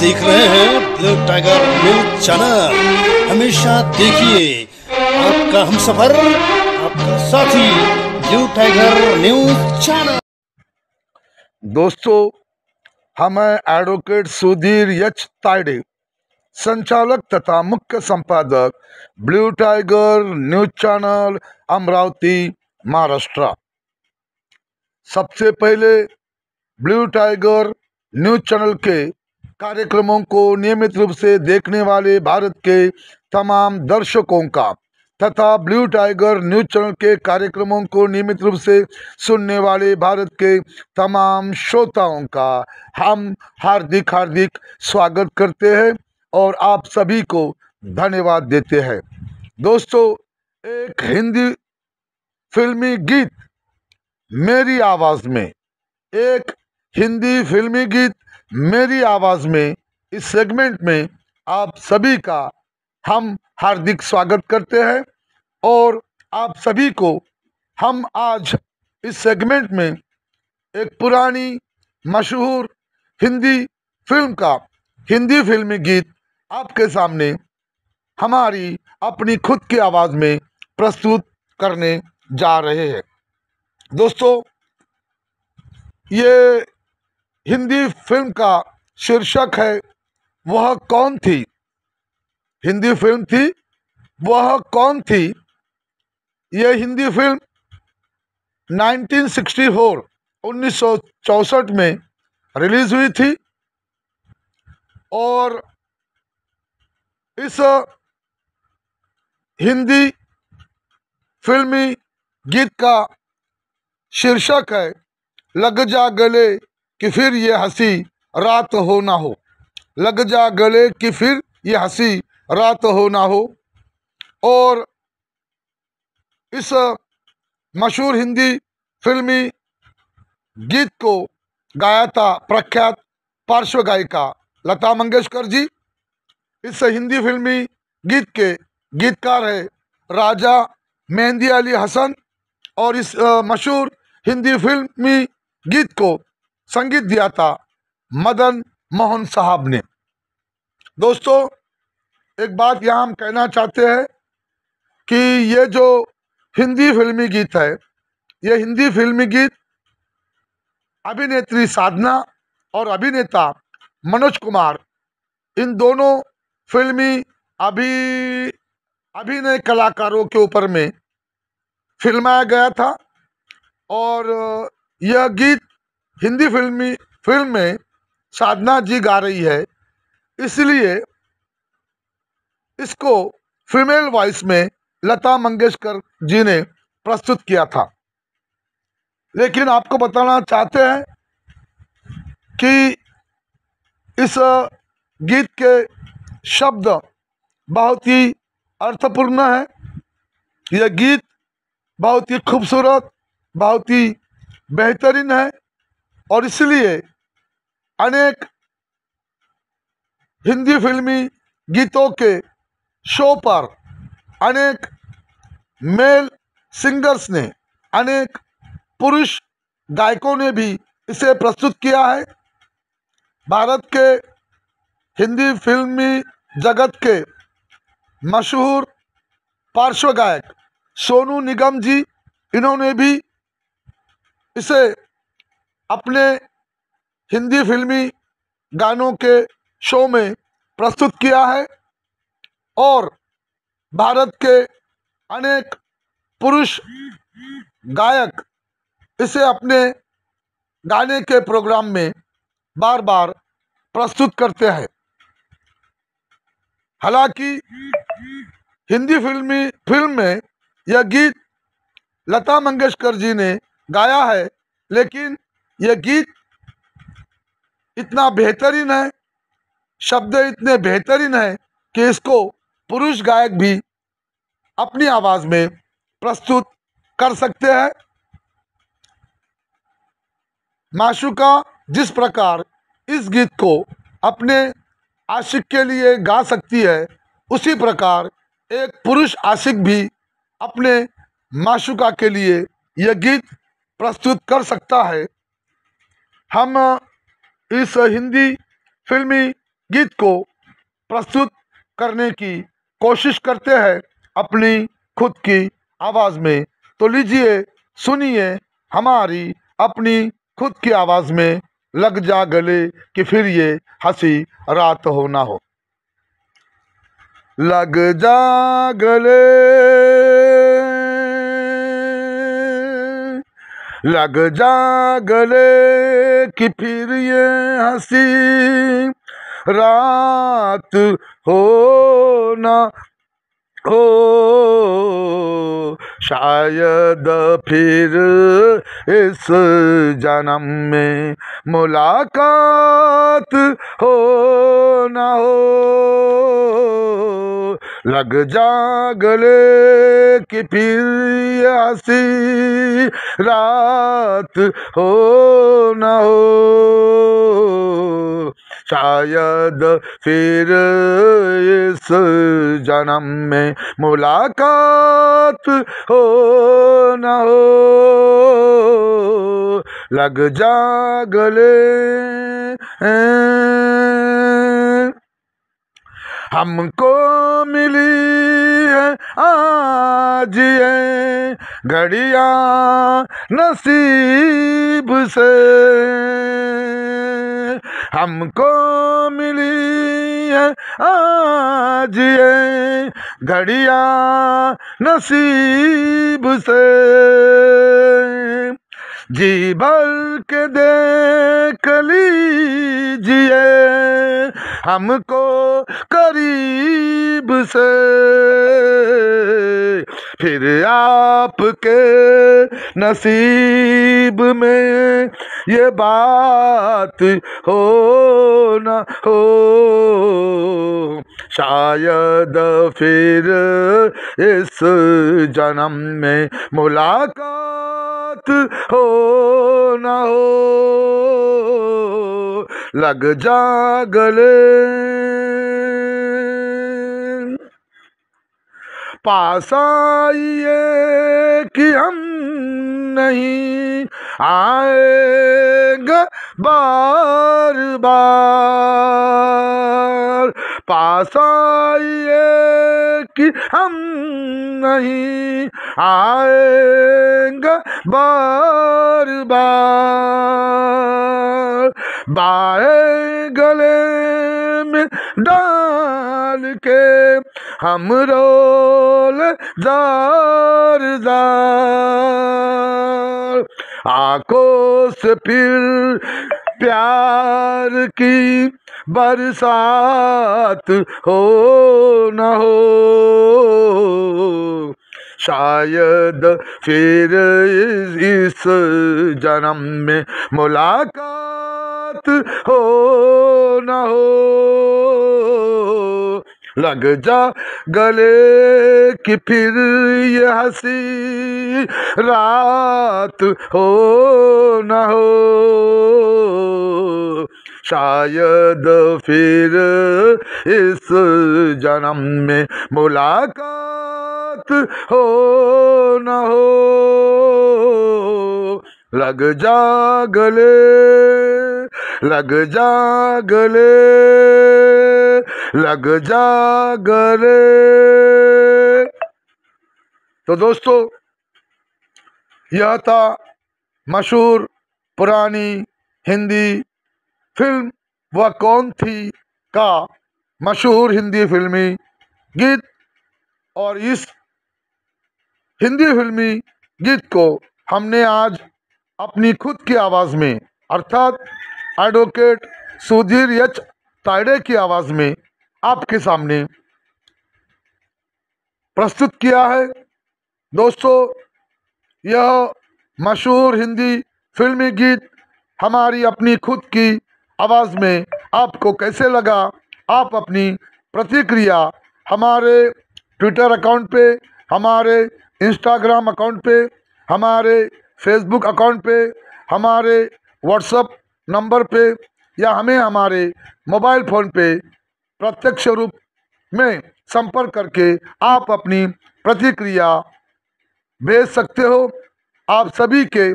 देख रहे हैं ब्लू टाइगर न्यूज चैनल हमेशा देखिए आपका हम सफर आपका साथी ब्लू टाइगर न्यूज चैनल दोस्तों हम एडवोकेट सुधीर यच ताइडे संचालक तथा मुख्य संपादक blue tiger news channel Amravati Maharashtra सबसे पहले ब्लू टाइगर न्यूज चैनल के कार्यक्रमों को नियमित रूप से देखने वाले भारत के तमाम दर्शकों का तथा ब्लू टाइगर न्यूज चैनल के कार्यक्रमों को नियमित रूप से सुनने वाले भारत के तमाम श्रोताओं का हम हार्दिक हार्दिक स्वागत करते हैं और आप सभी को धन्यवाद देते हैं दोस्तों एक हिंदी फिल्मी गीत मेरी आवाज़ में एक हिंदी फिल्मी गीत मेरी आवाज़ में इस सेगमेंट में आप सभी का हम हार्दिक स्वागत करते हैं और आप सभी को हम आज इस सेगमेंट में एक पुरानी मशहूर हिंदी फिल्म का हिंदी फिल्मी गीत आपके सामने हमारी अपनी खुद की आवाज़ में प्रस्तुत करने जा रहे हैं दोस्तों ये हिंदी फिल्म का शीर्षक है वह कौन थी हिंदी फिल्म थी वह कौन थी यह हिंदी फिल्म 1964 1964 में रिलीज हुई थी और इस हिंदी फिल्मी गीत का शीर्षक है लग जा गले कि फिर ये हंसी रात हो ना हो लग जा गले कि फिर ये हंसी रात हो ना हो और इस मशहूर हिंदी फिल्मी गीत को गाया था प्रख्यात पार्श्व गायिका लता मंगेशकर जी इस हिंदी फिल्मी गीत के गीतकार है राजा मेहंदी अली हसन और इस मशहूर हिंदी फिल्मी गीत को संगीत दिया था मदन मोहन साहब ने दोस्तों एक बात यहाँ हम कहना चाहते हैं कि ये जो हिंदी फिल्मी गीत है ये हिंदी फिल्मी गीत अभिनेत्री साधना और अभिनेता मनोज कुमार इन दोनों फिल्मी अभी अभिनय कलाकारों के ऊपर में फिल्माया गया था और यह गीत हिंदी फिल्मी फिल्म में साधना जी गा रही है इसलिए इसको फीमेल वॉइस में लता मंगेशकर जी ने प्रस्तुत किया था लेकिन आपको बताना चाहते हैं कि इस गीत के शब्द बहुत ही अर्थपूर्ण है यह गीत बहुत ही खूबसूरत बहुत ही बेहतरीन है और इसलिए अनेक हिंदी फिल्मी गीतों के शो पर अनेक मेल सिंगर्स ने अनेक पुरुष गायकों ने भी इसे प्रस्तुत किया है भारत के हिंदी फिल्मी जगत के मशहूर पार्श्व गायक सोनू निगम जी इन्होंने भी इसे अपने हिंदी फिल्मी गानों के शो में प्रस्तुत किया है और भारत के अनेक पुरुष गायक इसे अपने गाने के प्रोग्राम में बार बार प्रस्तुत करते हैं हालांकि हिंदी फिल्मी फिल्म में यह गीत लता मंगेशकर जी ने गाया है लेकिन यह गीत इतना बेहतरीन है शब्द इतने बेहतरीन है कि इसको पुरुष गायक भी अपनी आवाज में प्रस्तुत कर सकते हैं माशुका जिस प्रकार इस गीत को अपने आशिक के लिए गा सकती है उसी प्रकार एक पुरुष आशिक भी अपने माशुका के लिए यह गीत प्रस्तुत कर सकता है हम इस हिंदी फिल्मी गीत को प्रस्तुत करने की कोशिश करते हैं अपनी खुद की आवाज़ में तो लीजिए सुनिए हमारी अपनी खुद की आवाज़ में लग जा गले कि फिर ये हंसी रात हो ना हो लग जा गले लग जा गले कि फिर ये हंसी रात हो ना हो शायद फिर इस जन्म में मुलाकात हो ना हो लग जा गले कि फिर हसी रात हो न हो शायद फिर इस जन्म में मुलाकात हो न हो लग जागले हमको मिली आज ये घड़िया नसीब से हमको मिली है आज ये घड़िया नसीब से जी बल के देख लीजिए हमको करीब से फिर आपके नसीब में ये बात हो न हो शायद फिर इस जन्म में मुलाकात मत हो ना हो लग जा गले पास आइए कि हम नहीं आएगा बार बार पास आइए कि हम नहीं आएंगे बार बार बाए गले में डाल के हम रोल जार जार आकोस फिर प्यार की बरसात हो न हो शायद फिर इस जन्म में मुलाकात हो लग जा गले कि फिर ये हंसी रात हो न हो शायद फिर इस जन्म में मुलाकात हो न हो लग जा गले लग जा गले लग जा तो दोस्तों यह था मशहूर पुरानी हिंदी फिल्म व कौन थी का मशहूर हिंदी फिल्मी गीत और इस हिंदी फिल्मी गीत को हमने आज अपनी खुद की आवाज़ में अर्थात एडवोकेट सुधीर यच ताइडे की आवाज़ में आपके सामने प्रस्तुत किया है दोस्तों यह मशहूर हिंदी फिल्मी गीत हमारी अपनी खुद की आवाज़ में आपको कैसे लगा आप अपनी प्रतिक्रिया हमारे ट्विटर अकाउंट पे हमारे इंस्टाग्राम अकाउंट पे हमारे फेसबुक अकाउंट पे हमारे व्हाट्सअप नंबर पे या हमें हमारे मोबाइल फ़ोन पे प्रत्यक्ष रूप में संपर्क करके आप अपनी प्रतिक्रिया भेज सकते हो आप सभी के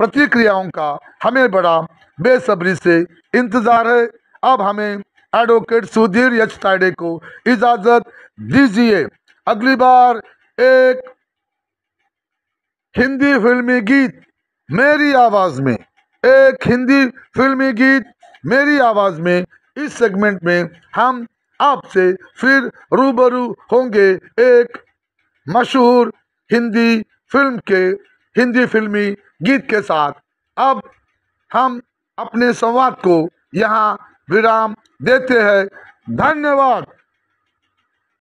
प्रतिक्रियाओं का हमें बड़ा बेसब्री से इंतज़ार है अब हमें एडवोकेट सुधीर यच ताड़े को इजाज़त दीजिए अगली बार एक हिंदी फिल्मी गीत मेरी आवाज़ में एक हिंदी फिल्मी गीत मेरी आवाज़ में इस सेगमेंट में हम आपसे फिर रूबरू होंगे एक मशहूर हिंदी फिल्म के हिंदी फिल्मी गीत के साथ अब हम अपने संवाद को यहाँ विराम देते हैं धन्यवाद